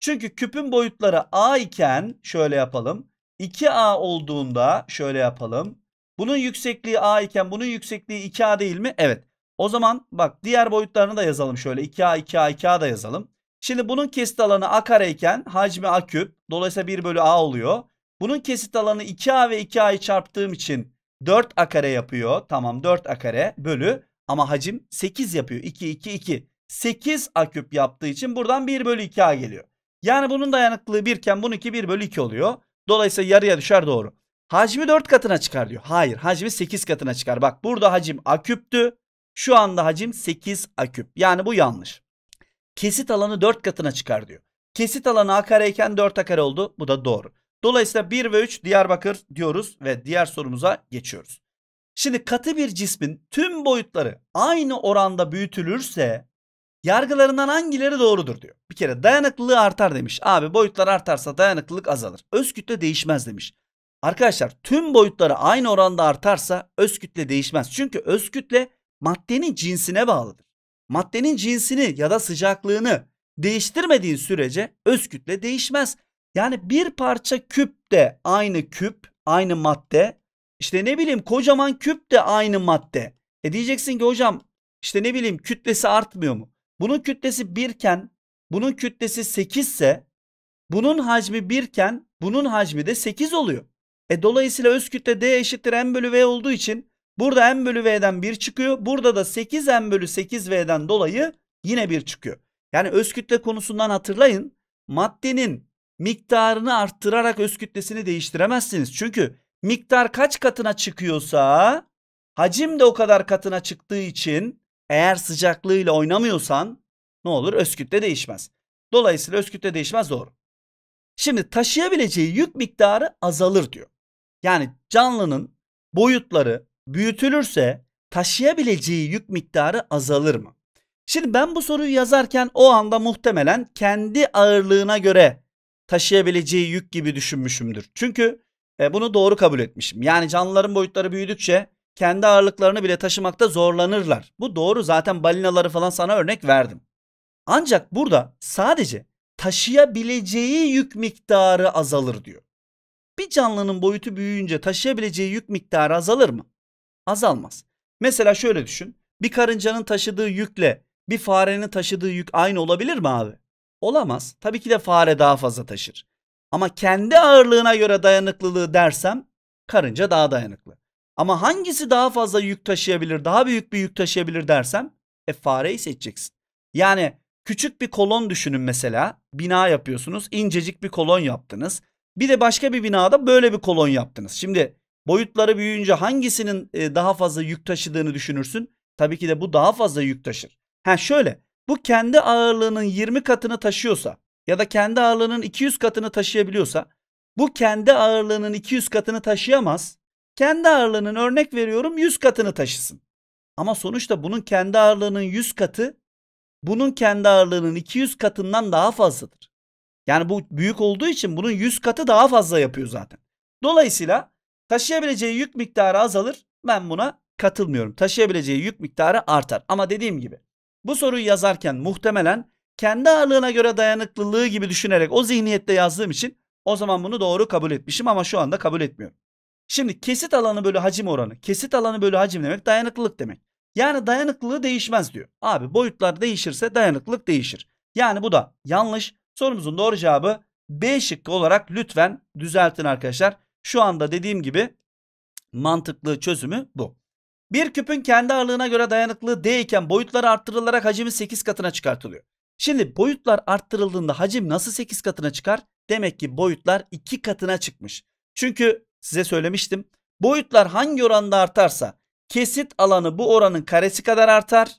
Çünkü küpün boyutları A iken şöyle yapalım. 2A olduğunda şöyle yapalım. Bunun yüksekliği A iken bunun yüksekliği 2A değil mi? Evet. O zaman bak diğer boyutlarını da yazalım şöyle. 2A, 2A, 2A da yazalım. Şimdi bunun kesit alanı A kare iken hacmi A küp. Dolayısıyla 1 bölü A oluyor. Bunun kesit alanı 2A ve 2A'yı çarptığım için 4A kare yapıyor. Tamam 4A kare bölü ama hacim 8 yapıyor. 2, 2, 2. 8 A küp yaptığı için buradan 1 bölü 2A geliyor. Yani bunun dayanıklılığı 1 iken bununki 1 bölü 2 oluyor. Dolayısıyla yarıya düşer doğru. Hacmi 4 katına çıkar diyor. Hayır hacmi 8 katına çıkar. Bak burada hacim A küptü. Şu anda hacim 8 A küp. Yani bu yanlış. Kesit alanı 4 katına çıkar diyor. Kesit alanı A kareyken 4 A kare oldu. Bu da doğru. Dolayısıyla 1 ve 3 Diyarbakır diyoruz ve diğer sorumuza geçiyoruz. Şimdi katı bir cismin tüm boyutları aynı oranda büyütülürse yargılarından hangileri doğrudur diyor. Bir kere dayanıklılığı artar demiş. Abi boyutlar artarsa dayanıklılık azalır. Öz kütle değişmez demiş. Arkadaşlar tüm boyutları aynı oranda artarsa öz kütle değişmez. Çünkü öz kütle maddenin cinsine bağlıdır. Maddenin cinsini ya da sıcaklığını değiştirmediğin sürece öz kütle değişmez. Yani bir parça küp de aynı küp, aynı madde. İşte ne bileyim kocaman küp de aynı madde. E diyeceksin ki hocam işte ne bileyim kütlesi artmıyor mu? Bunun kütlesi birken bunun kütlesi 8 ise bunun hacmi birken bunun hacmi de 8 oluyor. E dolayısıyla öz kütle D eşittir M bölü V olduğu için burada M bölü V'den 1 çıkıyor. Burada da 8 M bölü 8 V'den dolayı yine 1 çıkıyor. Yani öz kütle konusundan hatırlayın. Maddenin miktarını arttırarak öz kütlesini değiştiremezsiniz. Çünkü miktar kaç katına çıkıyorsa hacim de o kadar katına çıktığı için eğer sıcaklığıyla oynamıyorsan ne olur öz kütle değişmez. Dolayısıyla öz kütle değişmez doğru. Şimdi taşıyabileceği yük miktarı azalır diyor yani canlının boyutları büyütülürse taşıyabileceği yük miktarı azalır mı? Şimdi ben bu soruyu yazarken o anda muhtemelen kendi ağırlığına göre taşıyabileceği yük gibi düşünmüşümdür. Çünkü e, bunu doğru kabul etmişim. Yani canlıların boyutları büyüdükçe kendi ağırlıklarını bile taşımakta zorlanırlar. Bu doğru zaten balinaları falan sana örnek verdim. Ancak burada sadece taşıyabileceği yük miktarı azalır diyor bir canlının boyutu büyüyünce taşıyabileceği yük miktarı azalır mı? Azalmaz. Mesela şöyle düşün. Bir karıncanın taşıdığı yükle bir farenin taşıdığı yük aynı olabilir mi abi? Olamaz. Tabii ki de fare daha fazla taşır. Ama kendi ağırlığına göre dayanıklılığı dersem karınca daha dayanıklı. Ama hangisi daha fazla yük taşıyabilir, daha büyük bir yük taşıyabilir dersem e fareyi seçeceksin. Yani küçük bir kolon düşünün mesela. Bina yapıyorsunuz, incecik bir kolon yaptınız. Bir de başka bir binada böyle bir kolon yaptınız. Şimdi boyutları büyüyünce hangisinin e, daha fazla yük taşıdığını düşünürsün? Tabii ki de bu daha fazla yük taşır. Ha şöyle bu kendi ağırlığının 20 katını taşıyorsa ya da kendi ağırlığının 200 katını taşıyabiliyorsa bu kendi ağırlığının 200 katını taşıyamaz. Kendi ağırlığının örnek veriyorum 100 katını taşısın. Ama sonuçta bunun kendi ağırlığının 100 katı bunun kendi ağırlığının 200 katından daha fazladır. Yani bu büyük olduğu için bunun 100 katı daha fazla yapıyor zaten. Dolayısıyla taşıyabileceği yük miktarı azalır. Ben buna katılmıyorum. Taşıyabileceği yük miktarı artar. Ama dediğim gibi bu soruyu yazarken muhtemelen kendi ağırlığına göre dayanıklılığı gibi düşünerek o zihniyette yazdığım için o zaman bunu doğru kabul etmişim ama şu anda kabul etmiyorum. Şimdi kesit alanı bölü hacim oranı. Kesit alanı bölü hacim demek dayanıklılık demek. Yani dayanıklılığı değişmez diyor. Abi boyutlar değişirse dayanıklılık değişir. Yani bu da yanlış. Sorumuzun doğru cevabı B şıkkı olarak lütfen düzeltin arkadaşlar. Şu anda dediğim gibi mantıklı çözümü bu. Bir küpün kendi ağırlığına göre dayanıklılığı D iken boyutları arttırılarak hacmi 8 katına çıkartılıyor. Şimdi boyutlar arttırıldığında hacim nasıl 8 katına çıkar? Demek ki boyutlar 2 katına çıkmış. Çünkü size söylemiştim. Boyutlar hangi oranda artarsa kesit alanı bu oranın karesi kadar artar.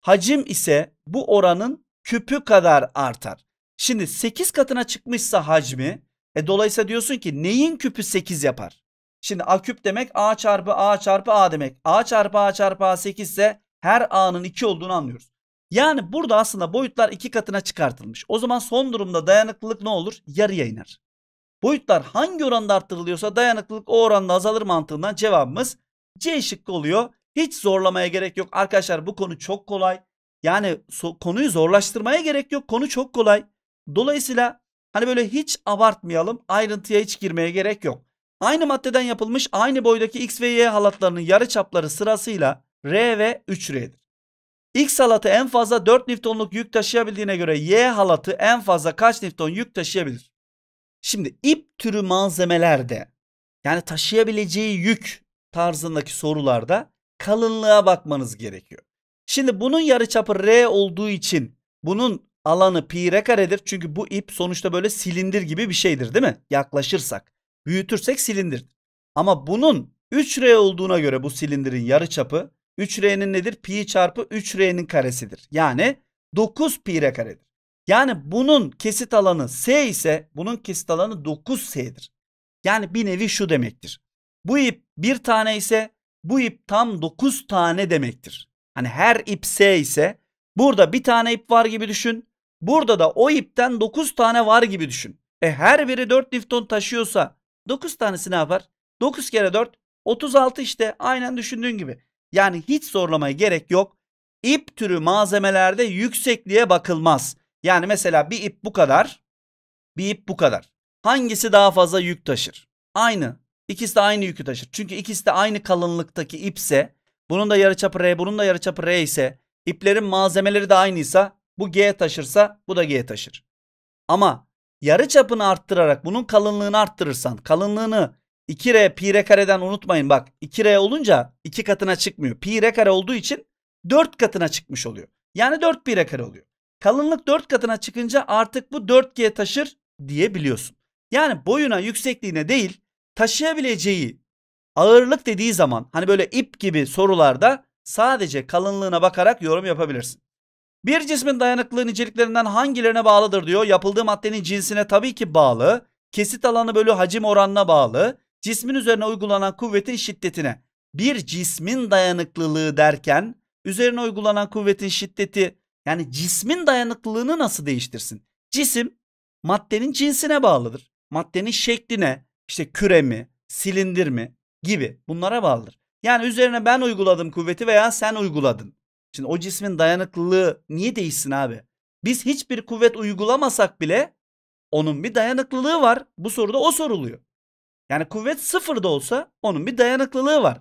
Hacim ise bu oranın küpü kadar artar. Şimdi 8 katına çıkmışsa hacmi e dolayısıyla diyorsun ki neyin küpü 8 yapar? Şimdi a küp demek a çarpı a çarpı a demek. a çarpı a çarpı a 8 ise her a'nın 2 olduğunu anlıyoruz. Yani burada aslında boyutlar 2 katına çıkartılmış. O zaman son durumda dayanıklılık ne olur? Yarıya iner. Boyutlar hangi oranda arttırılıyorsa dayanıklılık o oranda azalır mantığından cevabımız C şıkkı oluyor. Hiç zorlamaya gerek yok. Arkadaşlar bu konu çok kolay. Yani so konuyu zorlaştırmaya gerek yok. Konu çok kolay. Dolayısıyla hani böyle hiç abartmayalım. Ayrıntıya hiç girmeye gerek yok. Aynı maddeden yapılmış aynı boydaki X ve Y halatlarının yarı çapları sırasıyla R ve 3R'dir. X halatı en fazla 4 Newton'luk yük taşıyabildiğine göre Y halatı en fazla kaç Newton yük taşıyabilir? Şimdi ip türü malzemelerde yani taşıyabileceği yük tarzındaki sorularda kalınlığa bakmanız gerekiyor. Şimdi bunun yarıçapı R olduğu için bunun alanı pi r karedir. Çünkü bu ip sonuçta böyle silindir gibi bir şeydir değil mi? Yaklaşırsak. Büyütürsek silindir. Ama bunun 3r olduğuna göre bu silindirin yarıçapı 3r'nin nedir? Pi çarpı 3r'nin karesidir. Yani 9 pi r karedir. Yani bunun kesit alanı s ise bunun kesit alanı 9s'dir. Yani bir nevi şu demektir. Bu ip bir tane ise bu ip tam 9 tane demektir. Hani her ip s ise burada bir tane ip var gibi düşün. Burada da o ipten 9 tane var gibi düşün. E her biri 4 Newton taşıyorsa 9 tanesi ne yapar? 9 kere 4 36 işte aynen düşündüğün gibi. Yani hiç zorlamaya gerek yok. İp türü malzemelerde yüksekliğe bakılmaz. Yani mesela bir ip bu kadar, bir ip bu kadar. Hangisi daha fazla yük taşır? Aynı. İkisi de aynı yükü taşır. Çünkü ikisi de aynı kalınlıktaki ipse, bunun da yarıçapı R, bunun da yarıçapı R ise, iplerin malzemeleri de aynıysa bu G taşırsa bu da G taşır. Ama yarı çapını arttırarak bunun kalınlığını arttırırsan kalınlığını 2R pi R kareden unutmayın bak 2R olunca 2 katına çıkmıyor. Pi R kare olduğu için 4 katına çıkmış oluyor. Yani 4 pi R kare oluyor. Kalınlık 4 katına çıkınca artık bu 4G taşır diyebiliyorsun. Yani boyuna yüksekliğine değil taşıyabileceği ağırlık dediği zaman hani böyle ip gibi sorularda sadece kalınlığına bakarak yorum yapabilirsin. Bir cismin dayanıklılığı niceliklerinden hangilerine bağlıdır diyor. Yapıldığı maddenin cinsine tabii ki bağlı. Kesit alanı bölü hacim oranına bağlı. Cismin üzerine uygulanan kuvvetin şiddetine. Bir cismin dayanıklılığı derken üzerine uygulanan kuvvetin şiddeti yani cismin dayanıklılığını nasıl değiştirsin? Cisim maddenin cinsine bağlıdır. Maddenin şekline işte küre mi, silindir mi gibi bunlara bağlıdır. Yani üzerine ben uyguladım kuvveti veya sen uyguladın. Şimdi o cismin dayanıklılığı niye değişsin abi? Biz hiçbir kuvvet uygulamasak bile onun bir dayanıklılığı var. Bu soruda o soruluyor. Yani kuvvet sıfır da olsa onun bir dayanıklılığı var.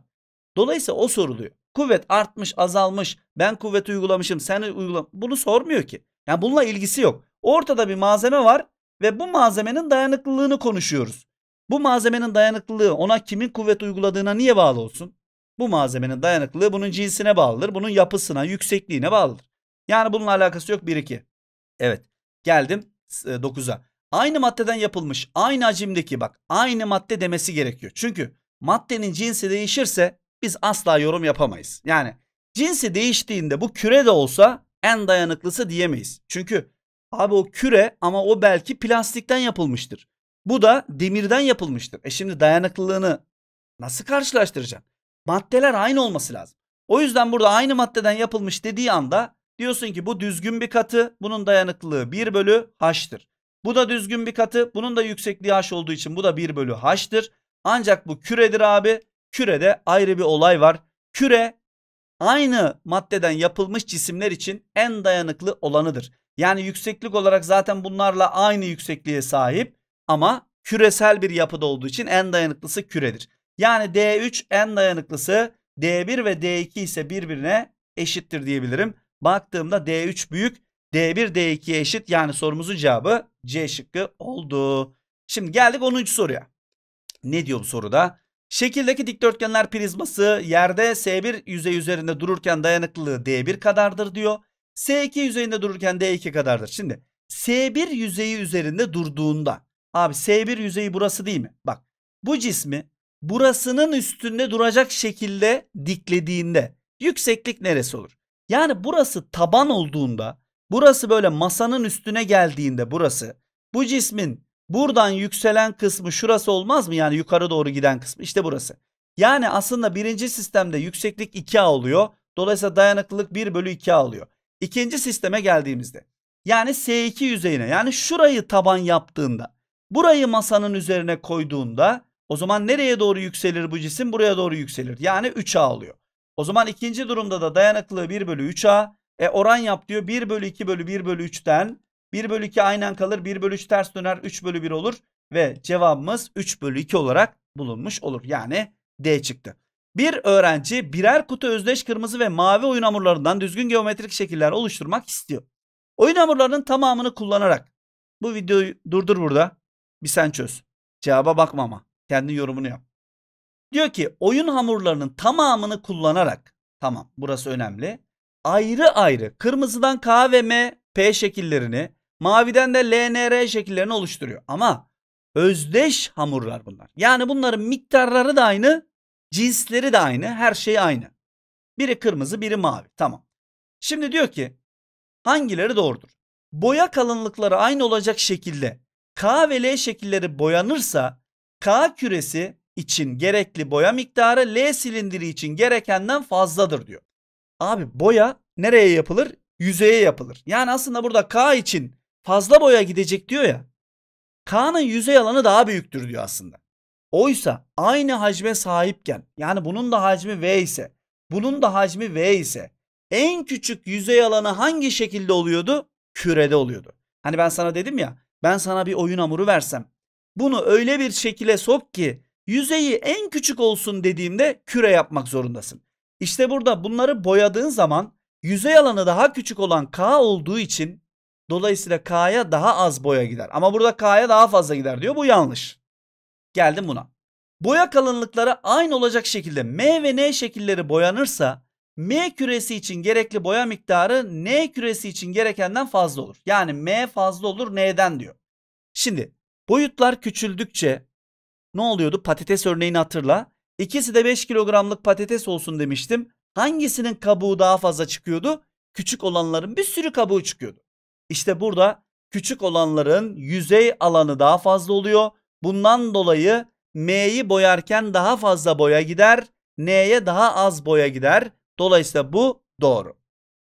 Dolayısıyla o soruluyor. Kuvvet artmış, azalmış, ben kuvvet uygulamışım, sen uygulam. Bunu sormuyor ki. Yani bununla ilgisi yok. Ortada bir malzeme var ve bu malzemenin dayanıklılığını konuşuyoruz. Bu malzemenin dayanıklılığı ona kimin kuvvet uyguladığına niye bağlı olsun? Bu malzemenin dayanıklılığı bunun cinsine bağlıdır. Bunun yapısına, yüksekliğine bağlıdır. Yani bununla alakası yok 1-2. Evet geldim 9'a. E, aynı maddeden yapılmış aynı hacimdeki bak aynı madde demesi gerekiyor. Çünkü maddenin cinsi değişirse biz asla yorum yapamayız. Yani cinsi değiştiğinde bu küre de olsa en dayanıklısı diyemeyiz. Çünkü abi o küre ama o belki plastikten yapılmıştır. Bu da demirden yapılmıştır. E şimdi dayanıklılığını nasıl karşılaştıracaksın? Maddeler aynı olması lazım. O yüzden burada aynı maddeden yapılmış dediği anda diyorsun ki bu düzgün bir katı. Bunun dayanıklılığı 1 bölü h'tır. Bu da düzgün bir katı. Bunun da yüksekliği h olduğu için bu da 1 bölü h'tır. Ancak bu küredir abi. Kürede ayrı bir olay var. Küre aynı maddeden yapılmış cisimler için en dayanıklı olanıdır. Yani yükseklik olarak zaten bunlarla aynı yüksekliğe sahip ama küresel bir yapıda olduğu için en dayanıklısı küredir. Yani D3 en dayanıklısı D1 ve D2 ise birbirine eşittir diyebilirim. Baktığımda D3 büyük D1 D2'ye eşit yani sorumuzun cevabı C şıkkı oldu. Şimdi geldik 10. soruya. Ne diyor bu soruda? Şekildeki dikdörtgenler prizması yerde S1 yüzey üzerinde dururken dayanıklılığı D1 kadardır diyor. S2 yüzeyinde dururken D2 kadardır. Şimdi S1 yüzeyi üzerinde durduğunda abi S1 yüzeyi burası değil mi? Bak bu cismi burasının üstünde duracak şekilde diklediğinde yükseklik neresi olur? Yani burası taban olduğunda, burası böyle masanın üstüne geldiğinde burası bu cismin buradan yükselen kısmı şurası olmaz mı? Yani yukarı doğru giden kısmı işte burası. Yani aslında birinci sistemde yükseklik 2A oluyor. Dolayısıyla dayanıklılık 1 bölü 2A oluyor. İkinci sisteme geldiğimizde yani S2 yüzeyine yani şurayı taban yaptığında burayı masanın üzerine koyduğunda o zaman nereye doğru yükselir bu cisim? Buraya doğru yükselir. Yani 3A oluyor. O zaman ikinci durumda da dayanıklılığı 1 bölü 3A. E oran yap diyor 1 bölü 2 bölü 1 bölü 3'ten. 1 bölü 2 aynen kalır. 1 bölü 3 ters döner. 3 bölü 1 olur. Ve cevabımız 3 bölü 2 olarak bulunmuş olur. Yani D çıktı. Bir öğrenci birer kutu özdeş kırmızı ve mavi oyun hamurlarından düzgün geometrik şekiller oluşturmak istiyor. Oyun hamurlarının tamamını kullanarak bu videoyu durdur burada. Bir sen çöz. Cevaba bakma ama. Kendi yorumunu yap. Diyor ki oyun hamurlarının tamamını kullanarak tamam burası önemli. Ayrı ayrı kırmızıdan K ve M P şekillerini maviden de lnr şekillerini oluşturuyor. Ama özdeş hamurlar bunlar. Yani bunların miktarları da aynı, cinsleri de aynı, her şey aynı. Biri kırmızı, biri mavi. Tamam. Şimdi diyor ki hangileri doğrudur? Boya kalınlıkları aynı olacak şekilde K ve L şekilleri boyanırsa K küresi için gerekli boya miktarı L silindiri için gerekenden fazladır diyor. Abi boya nereye yapılır? Yüzeye yapılır. Yani aslında burada K için fazla boya gidecek diyor ya. K'nın yüzey alanı daha büyüktür diyor aslında. Oysa aynı hacme sahipken yani bunun da hacmi V ise bunun da hacmi V ise en küçük yüzey alanı hangi şekilde oluyordu? Kürede oluyordu. Hani ben sana dedim ya ben sana bir oyun hamuru versem bunu öyle bir şekile sok ki yüzeyi en küçük olsun dediğimde küre yapmak zorundasın. İşte burada bunları boyadığın zaman yüzey alanı daha küçük olan K olduğu için dolayısıyla K'ya daha az boya gider. Ama burada K'ya daha fazla gider diyor. Bu yanlış. Geldim buna. Boya kalınlıkları aynı olacak şekilde M ve N şekilleri boyanırsa M küresi için gerekli boya miktarı N küresi için gerekenden fazla olur. Yani M fazla olur N'den diyor. Şimdi Boyutlar küçüldükçe ne oluyordu? Patates örneğini hatırla. İkisi de 5 kilogramlık patates olsun demiştim. Hangisinin kabuğu daha fazla çıkıyordu? Küçük olanların bir sürü kabuğu çıkıyordu. İşte burada küçük olanların yüzey alanı daha fazla oluyor. Bundan dolayı M'yi boyarken daha fazla boya gider, N'ye daha az boya gider. Dolayısıyla bu doğru.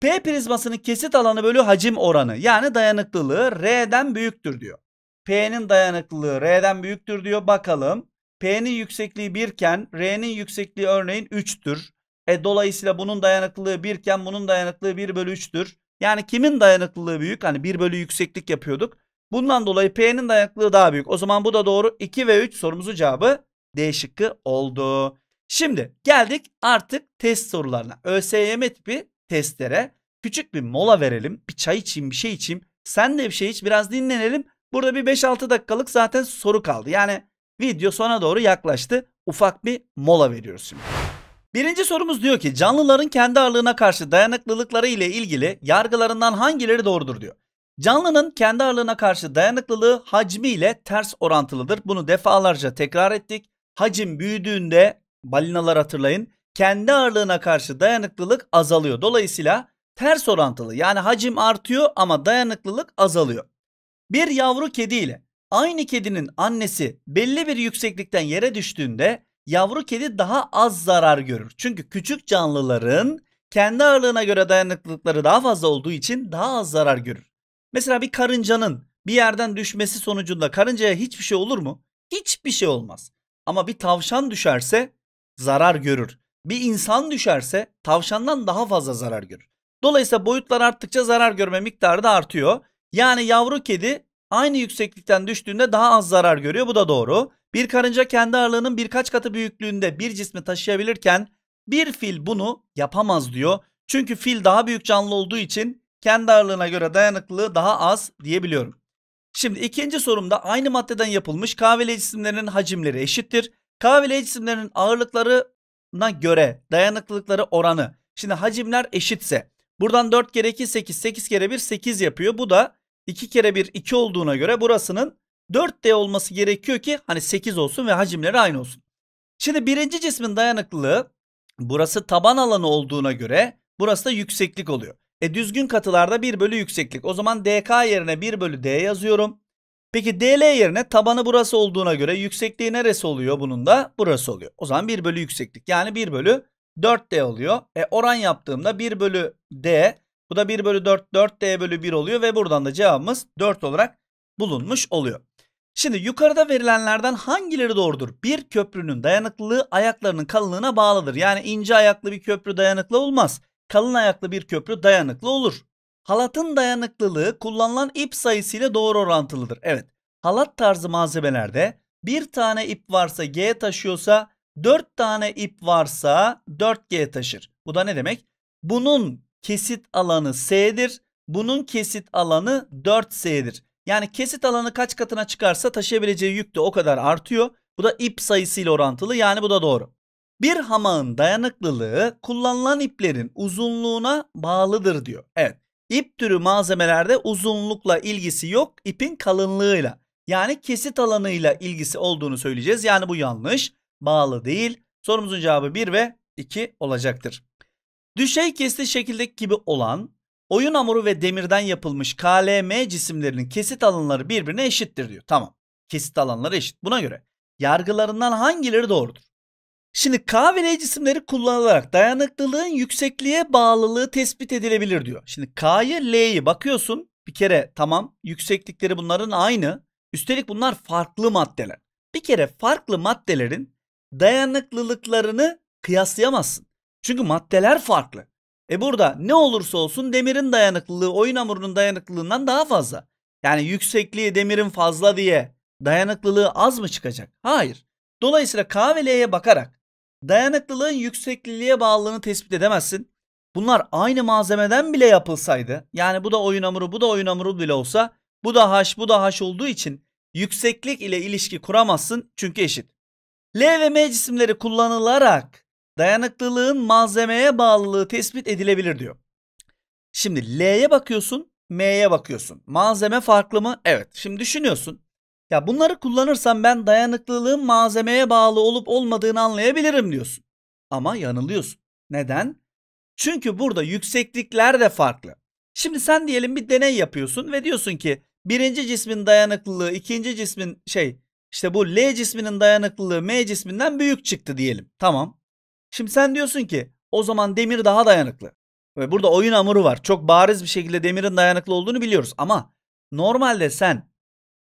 P prizmasının kesit alanı bölü hacim oranı yani dayanıklılığı R'den büyüktür diyor. P'nin dayanıklılığı R'den büyüktür diyor. Bakalım. P'nin yüksekliği 1 iken R'nin yüksekliği örneğin 3'tür. E dolayısıyla bunun dayanıklılığı 1 iken bunun dayanıklılığı 1 bölü 3'tür. Yani kimin dayanıklılığı büyük? Hani 1 bölü yükseklik yapıyorduk. Bundan dolayı P'nin dayanıklılığı daha büyük. O zaman bu da doğru. 2 ve 3 sorumuzun cevabı D şıkkı oldu. Şimdi geldik artık test sorularına. ÖSYM tipi testlere. Küçük bir mola verelim. Bir çay içeyim, bir şey içeyim. Sen de bir şey iç, biraz dinlenelim. Burada bir 5-6 dakikalık zaten soru kaldı. Yani video sona doğru yaklaştı. Ufak bir mola veriyoruz şimdi. Birinci sorumuz diyor ki canlıların kendi ağırlığına karşı dayanıklılıkları ile ilgili yargılarından hangileri doğrudur diyor. Canlının kendi ağırlığına karşı dayanıklılığı hacmi ile ters orantılıdır. Bunu defalarca tekrar ettik. Hacim büyüdüğünde balinalar hatırlayın kendi ağırlığına karşı dayanıklılık azalıyor. Dolayısıyla ters orantılı yani hacim artıyor ama dayanıklılık azalıyor. Bir yavru kedi ile aynı kedinin annesi belli bir yükseklikten yere düştüğünde yavru kedi daha az zarar görür. Çünkü küçük canlıların kendi ağırlığına göre dayanıklılıkları daha fazla olduğu için daha az zarar görür. Mesela bir karıncanın bir yerden düşmesi sonucunda karıncaya hiçbir şey olur mu? Hiçbir şey olmaz. Ama bir tavşan düşerse zarar görür. Bir insan düşerse tavşandan daha fazla zarar görür. Dolayısıyla boyutlar arttıkça zarar görme miktarı da artıyor. Yani yavru kedi aynı yükseklikten düştüğünde daha az zarar görüyor. Bu da doğru. Bir karınca kendi ağırlığının birkaç katı büyüklüğünde bir cismi taşıyabilirken bir fil bunu yapamaz diyor. Çünkü fil daha büyük canlı olduğu için kendi ağırlığına göre dayanıklılığı daha az diyebiliyorum. Şimdi ikinci sorumda aynı maddeden yapılmış kahveli cisimlerin hacimleri eşittir. Kahveli cisimlerin ağırlıklarına göre dayanıklılıkları oranı. Şimdi hacimler eşitse Buradan 4 kere 2 8. 8 kere 1 8 yapıyor. Bu da 2 kere 1 2 olduğuna göre burasının 4D olması gerekiyor ki hani 8 olsun ve hacimleri aynı olsun. Şimdi birinci cismin dayanıklılığı burası taban alanı olduğuna göre burası da yükseklik oluyor. E düzgün katılarda 1 bölü yükseklik. O zaman DK yerine 1 bölü D yazıyorum. Peki DL yerine tabanı burası olduğuna göre yüksekliği neresi oluyor bunun da? Burası oluyor. O zaman 1 bölü yükseklik yani 1 bölü 4D oluyor. E oran yaptığımda 1 bölü D bu da 1 bölü 4 4D bölü 1 oluyor ve buradan da cevabımız 4 olarak bulunmuş oluyor. Şimdi yukarıda verilenlerden hangileri doğrudur? Bir köprünün dayanıklılığı ayaklarının kalınlığına bağlıdır. Yani ince ayaklı bir köprü dayanıklı olmaz. Kalın ayaklı bir köprü dayanıklı olur. Halatın dayanıklılığı kullanılan ip sayısı ile doğru orantılıdır. Evet. Halat tarzı malzemelerde bir tane ip varsa G taşıyorsa 4 tane ip varsa 4G taşır. Bu da ne demek? Bunun kesit alanı S'dir. Bunun kesit alanı 4S'dir. Yani kesit alanı kaç katına çıkarsa taşıyabileceği yük de o kadar artıyor. Bu da ip sayısıyla orantılı yani bu da doğru. Bir hamağın dayanıklılığı kullanılan iplerin uzunluğuna bağlıdır diyor. Evet. İp türü malzemelerde uzunlukla ilgisi yok, ipin kalınlığıyla. Yani kesit alanıyla ilgisi olduğunu söyleyeceğiz. Yani bu yanlış bağlı değil. Sorumuzun cevabı 1 ve 2 olacaktır. Düşey kesti şekildeki gibi olan oyun hamuru ve demirden yapılmış KLM cisimlerinin kesit alanları birbirine eşittir diyor. Tamam. Kesit alanları eşit. Buna göre yargılarından hangileri doğrudur? Şimdi K ve L cisimleri kullanılarak dayanıklılığın yüksekliğe bağlılığı tespit edilebilir diyor. Şimdi K'yı L'yi bakıyorsun bir kere tamam yükseklikleri bunların aynı. Üstelik bunlar farklı maddeler. Bir kere farklı maddelerin dayanıklılıklarını kıyaslayamazsın. Çünkü maddeler farklı. E burada ne olursa olsun demirin dayanıklılığı oyun hamurunun dayanıklılığından daha fazla. Yani yüksekliği demirin fazla diye dayanıklılığı az mı çıkacak? Hayır. Dolayısıyla K ve L'ye bakarak dayanıklılığın yüksekliğe bağlılığını tespit edemezsin. Bunlar aynı malzemeden bile yapılsaydı yani bu da oyun hamuru bu da oyun hamuru bile olsa bu da haş bu da haş olduğu için yükseklik ile ilişki kuramazsın çünkü eşit. L ve M cisimleri kullanılarak dayanıklılığın malzemeye bağlılığı tespit edilebilir diyor. Şimdi L'ye bakıyorsun, M'ye bakıyorsun. Malzeme farklı mı? Evet. Şimdi düşünüyorsun. Ya bunları kullanırsam ben dayanıklılığın malzemeye bağlı olup olmadığını anlayabilirim diyorsun. Ama yanılıyorsun. Neden? Çünkü burada yükseklikler de farklı. Şimdi sen diyelim bir deney yapıyorsun ve diyorsun ki birinci cismin dayanıklılığı, ikinci cismin şey işte bu L cisminin dayanıklılığı M cisminden büyük çıktı diyelim. Tamam. Şimdi sen diyorsun ki o zaman demir daha dayanıklı. Ve burada oyun hamuru var. Çok bariz bir şekilde demirin dayanıklı olduğunu biliyoruz ama normalde sen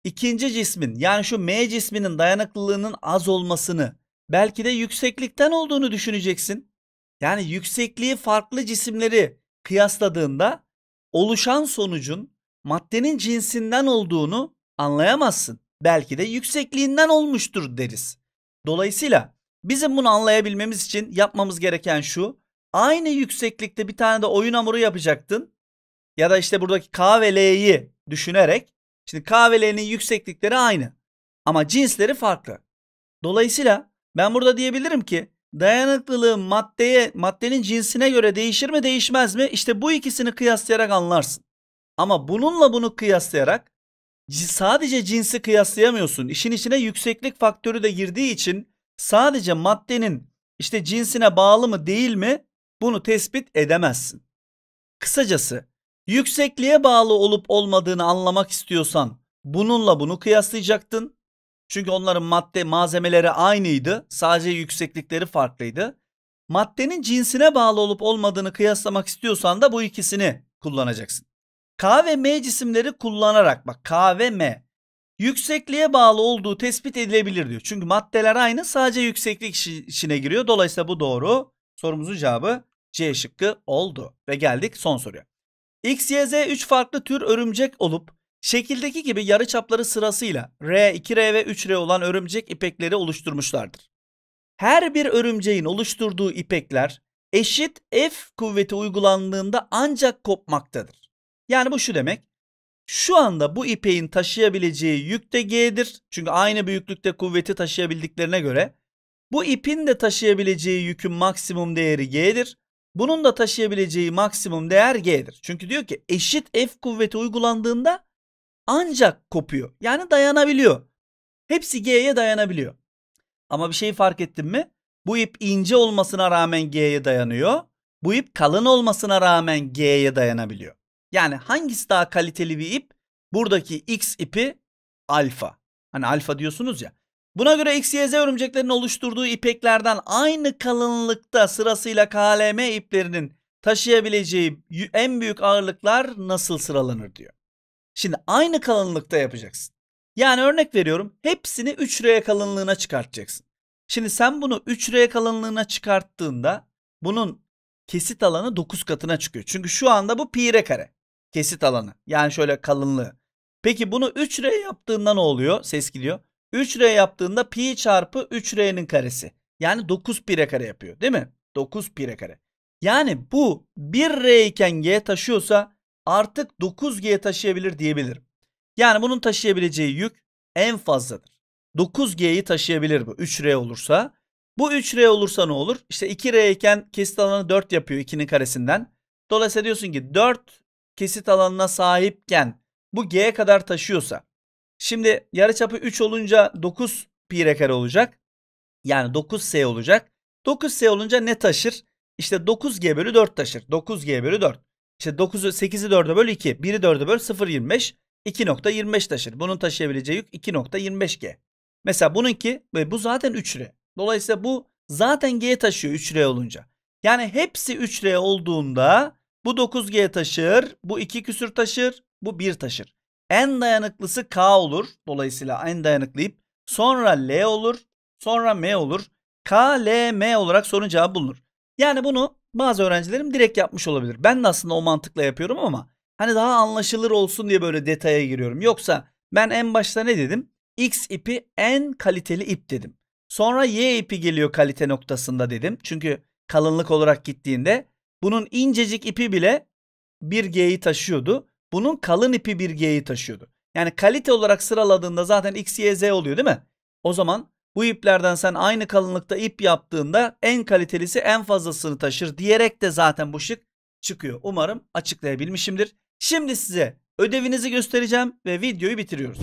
ikinci cismin yani şu M cisminin dayanıklılığının az olmasını belki de yükseklikten olduğunu düşüneceksin. Yani yüksekliği farklı cisimleri kıyasladığında oluşan sonucun maddenin cinsinden olduğunu anlayamazsın belki de yüksekliğinden olmuştur deriz. Dolayısıyla bizim bunu anlayabilmemiz için yapmamız gereken şu. Aynı yükseklikte bir tane de oyun hamuru yapacaktın. Ya da işte buradaki K ve L'yi düşünerek. Şimdi K ve L'nin yükseklikleri aynı. Ama cinsleri farklı. Dolayısıyla ben burada diyebilirim ki dayanıklılığı maddeye, maddenin cinsine göre değişir mi değişmez mi? İşte bu ikisini kıyaslayarak anlarsın. Ama bununla bunu kıyaslayarak sadece cinsi kıyaslayamıyorsun. İşin içine yükseklik faktörü de girdiği için sadece maddenin işte cinsine bağlı mı değil mi bunu tespit edemezsin. Kısacası yüksekliğe bağlı olup olmadığını anlamak istiyorsan bununla bunu kıyaslayacaktın. Çünkü onların madde malzemeleri aynıydı. Sadece yükseklikleri farklıydı. Maddenin cinsine bağlı olup olmadığını kıyaslamak istiyorsan da bu ikisini kullanacaksın. K ve M cisimleri kullanarak bak K ve M yüksekliğe bağlı olduğu tespit edilebilir diyor. Çünkü maddeler aynı sadece yükseklik içine giriyor. Dolayısıyla bu doğru. Sorumuzun cevabı C şıkkı oldu. Ve geldik son soruya. X, Y, Z 3 farklı tür örümcek olup şekildeki gibi yarıçapları sırasıyla R, 2R ve 3R olan örümcek ipekleri oluşturmuşlardır. Her bir örümceğin oluşturduğu ipekler eşit F kuvveti uygulandığında ancak kopmaktadır. Yani bu şu demek. Şu anda bu ipeğin taşıyabileceği yük de G'dir. Çünkü aynı büyüklükte kuvveti taşıyabildiklerine göre. Bu ipin de taşıyabileceği yükün maksimum değeri G'dir. Bunun da taşıyabileceği maksimum değer G'dir. Çünkü diyor ki eşit F kuvveti uygulandığında ancak kopuyor. Yani dayanabiliyor. Hepsi G'ye dayanabiliyor. Ama bir şey fark ettin mi? Bu ip ince olmasına rağmen G'ye dayanıyor. Bu ip kalın olmasına rağmen G'ye dayanabiliyor. Yani hangisi daha kaliteli bir ip? Buradaki X ipi alfa. Hani alfa diyorsunuz ya. Buna göre X, Y, Z örümceklerinin oluşturduğu ipeklerden aynı kalınlıkta sırasıyla KLM iplerinin taşıyabileceği en büyük ağırlıklar nasıl sıralanır diyor. Şimdi aynı kalınlıkta yapacaksın. Yani örnek veriyorum hepsini 3R kalınlığına çıkartacaksın. Şimdi sen bunu 3R kalınlığına çıkarttığında bunun kesit alanı 9 katına çıkıyor. Çünkü şu anda bu pi r kare kesit alanı. Yani şöyle kalınlığı. Peki bunu 3R yaptığında ne oluyor? Ses gidiyor. 3R yaptığında pi çarpı 3R'nin karesi. Yani 9 pi r kare yapıyor değil mi? 9 pi r kare. Yani bu 1R iken G taşıyorsa artık 9G taşıyabilir diyebilirim. Yani bunun taşıyabileceği yük en fazladır. 9G'yi taşıyabilir bu 3R olursa. Bu 3R olursa ne olur? İşte 2R iken kesit alanı 4 yapıyor 2'nin karesinden. Dolayısıyla diyorsun ki 4 kesit alanına sahipken bu G'ye kadar taşıyorsa. Şimdi yarıçapı 3 olunca 9 pi re kare olacak. Yani 9S olacak. 9S olunca ne taşır? İşte 9G bölü 4 taşır. 9G bölü 4. İşte 9'u 8'i 4'e böl 2. 1'i 4'e böl 0.25. 2.25 taşır. Bunun taşıyabileceği yük 2.25G. Mesela bununki ve bu zaten 3R. Dolayısıyla bu zaten G'ye taşıyor 3R olunca. Yani hepsi 3R olduğunda bu 9G taşır. Bu 2 küsür taşır. Bu 1 taşır. En dayanıklısı K olur. Dolayısıyla en dayanıklıyıp sonra L olur. Sonra M olur. K, L, M olarak sorun cevabı bulunur. Yani bunu bazı öğrencilerim direkt yapmış olabilir. Ben de aslında o mantıkla yapıyorum ama hani daha anlaşılır olsun diye böyle detaya giriyorum. Yoksa ben en başta ne dedim? X ipi en kaliteli ip dedim. Sonra Y ipi geliyor kalite noktasında dedim. Çünkü kalınlık olarak gittiğinde bunun incecik ipi bile bir gyi taşıyordu. Bunun kalın ipi bir gyi taşıyordu. Yani kalite olarak sıraladığında zaten X, Y, Z oluyor değil mi? O zaman bu iplerden sen aynı kalınlıkta ip yaptığında en kalitelisi en fazlasını taşır diyerek de zaten bu şık çıkıyor. Umarım açıklayabilmişimdir. Şimdi size ödevinizi göstereceğim ve videoyu bitiriyoruz.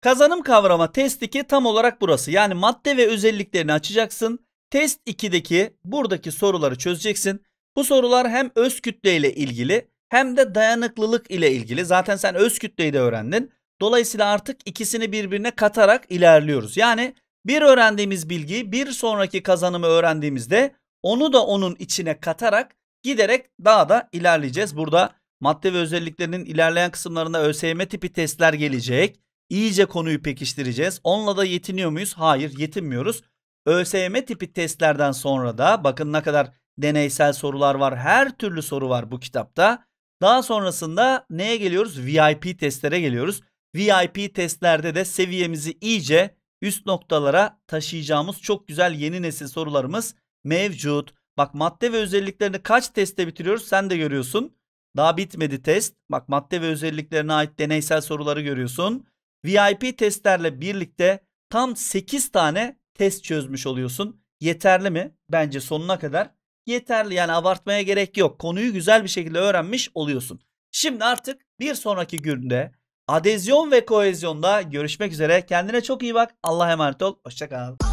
Kazanım kavrama test 2 tam olarak burası. Yani madde ve özelliklerini açacaksın. Test 2'deki buradaki soruları çözeceksin. Bu sorular hem öz kütle ile ilgili hem de dayanıklılık ile ilgili. Zaten sen öz kütleyi de öğrendin. Dolayısıyla artık ikisini birbirine katarak ilerliyoruz. Yani bir öğrendiğimiz bilgiyi bir sonraki kazanımı öğrendiğimizde onu da onun içine katarak giderek daha da ilerleyeceğiz. Burada madde ve özelliklerinin ilerleyen kısımlarında ÖSYM tipi testler gelecek. İyice konuyu pekiştireceğiz. Onunla da yetiniyor muyuz? Hayır yetinmiyoruz. ÖSYM tipi testlerden sonra da bakın ne kadar deneysel sorular var. Her türlü soru var bu kitapta. Daha sonrasında neye geliyoruz? VIP testlere geliyoruz. VIP testlerde de seviyemizi iyice üst noktalara taşıyacağımız çok güzel yeni nesil sorularımız mevcut. Bak madde ve özelliklerini kaç teste bitiriyoruz sen de görüyorsun. Daha bitmedi test. Bak madde ve özelliklerine ait deneysel soruları görüyorsun. VIP testlerle birlikte tam 8 tane test çözmüş oluyorsun. Yeterli mi? Bence sonuna kadar yeterli yani abartmaya gerek yok. Konuyu güzel bir şekilde öğrenmiş oluyorsun. Şimdi artık bir sonraki günde adezyon ve koezyonda görüşmek üzere. Kendine çok iyi bak. Allah'a emanet ol. Hoşçakal.